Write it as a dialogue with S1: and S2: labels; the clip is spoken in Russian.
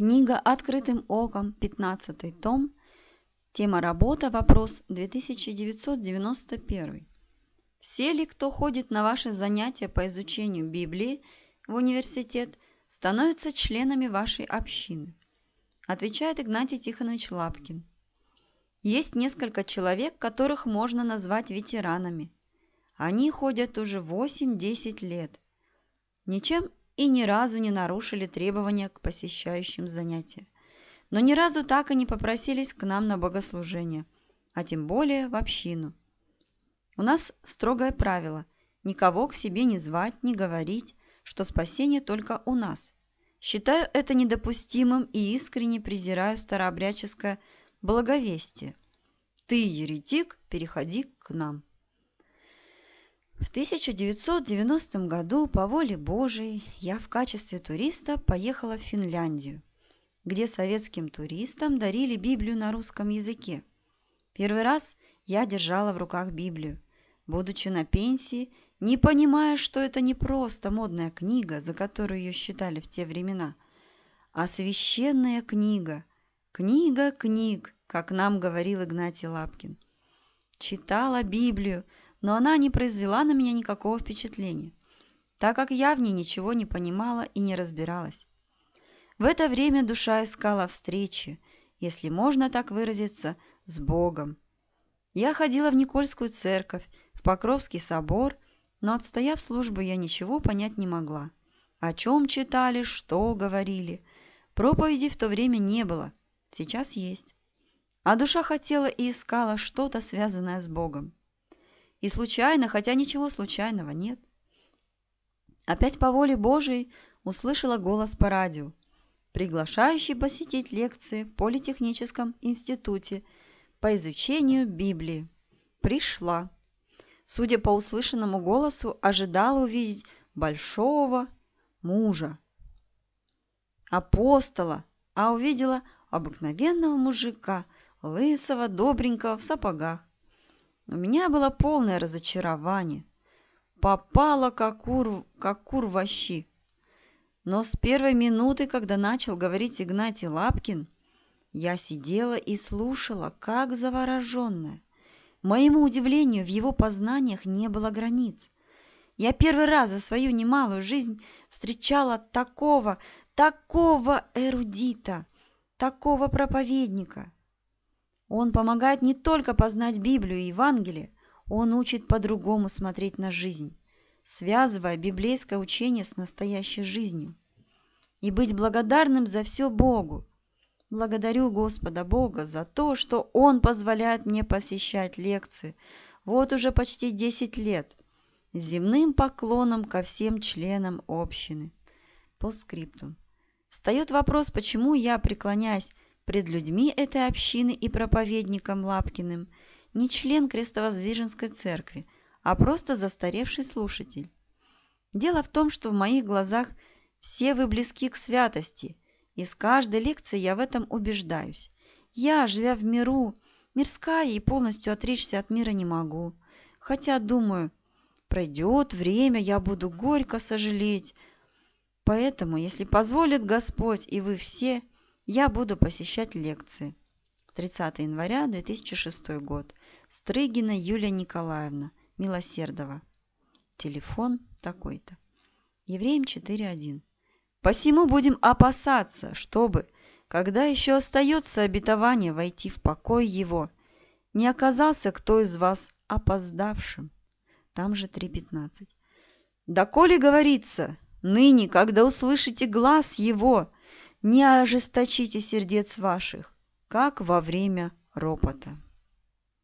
S1: Книга «Открытым оком», 15 том, тема «Работа. Вопрос. 2991». Все ли, кто ходит на ваши занятия по изучению Библии в университет, становятся членами вашей общины? Отвечает Игнатий Тихонович Лапкин. Есть несколько человек, которых можно назвать ветеранами. Они ходят уже 8-10 лет. Ничем и ни разу не нарушили требования к посещающим занятия. Но ни разу так и не попросились к нам на богослужение, а тем более в общину. У нас строгое правило – никого к себе не звать, не говорить, что спасение только у нас. Считаю это недопустимым и искренне презираю старообрядческое благовестие. Ты, еретик, переходи к нам. В 1990 году по воле Божией я в качестве туриста поехала в Финляндию, где советским туристам дарили Библию на русском языке. Первый раз я держала в руках Библию, будучи на пенсии, не понимая, что это не просто модная книга, за которую ее считали в те времена, а священная книга, книга книг, как нам говорил Игнатий Лапкин. Читала Библию, но она не произвела на меня никакого впечатления, так как я в ней ничего не понимала и не разбиралась. В это время душа искала встречи, если можно так выразиться, с Богом. Я ходила в Никольскую церковь, в Покровский собор, но, отстояв службу, я ничего понять не могла. О чем читали, что говорили. Проповеди в то время не было, сейчас есть. А душа хотела и искала что-то, связанное с Богом. И случайно, хотя ничего случайного нет. Опять по воле Божией услышала голос по радио, приглашающий посетить лекции в Политехническом институте по изучению Библии. Пришла. Судя по услышанному голосу, ожидала увидеть большого мужа, апостола, а увидела обыкновенного мужика, лысого, добренького, в сапогах. У меня было полное разочарование. Попала как кур, как кур в Но с первой минуты, когда начал говорить Игнатий Лапкин, я сидела и слушала, как завороженная. Моему удивлению, в его познаниях не было границ. Я первый раз за свою немалую жизнь встречала такого, такого эрудита, такого проповедника. Он помогает не только познать Библию и Евангелие, он учит по-другому смотреть на жизнь, связывая библейское учение с настоящей жизнью. И быть благодарным за все Богу. Благодарю Господа Бога за то, что Он позволяет мне посещать лекции. Вот уже почти 10 лет. земным поклоном ко всем членам общины. По скрипту. Встает вопрос, почему я, преклоняясь Пред людьми этой общины и проповедником Лапкиным не член Крестовоздвиженской церкви, а просто застаревший слушатель. Дело в том, что в моих глазах все вы близки к святости, и с каждой лекции я в этом убеждаюсь. Я, живя в миру, мирская и полностью отречься от мира не могу. Хотя, думаю, пройдет время, я буду горько сожалеть. Поэтому, если позволит Господь и вы все, я буду посещать лекции. 30 января 2006 год. Стрыгина Юлия Николаевна, Милосердова. Телефон такой-то. Евреям 4.1. «Посему будем опасаться, чтобы, когда еще остается обетование войти в покой его, не оказался кто из вас опоздавшим». Там же 3.15. коли говорится, ныне, когда услышите глаз его, не ожесточите сердец ваших, как во время ропота.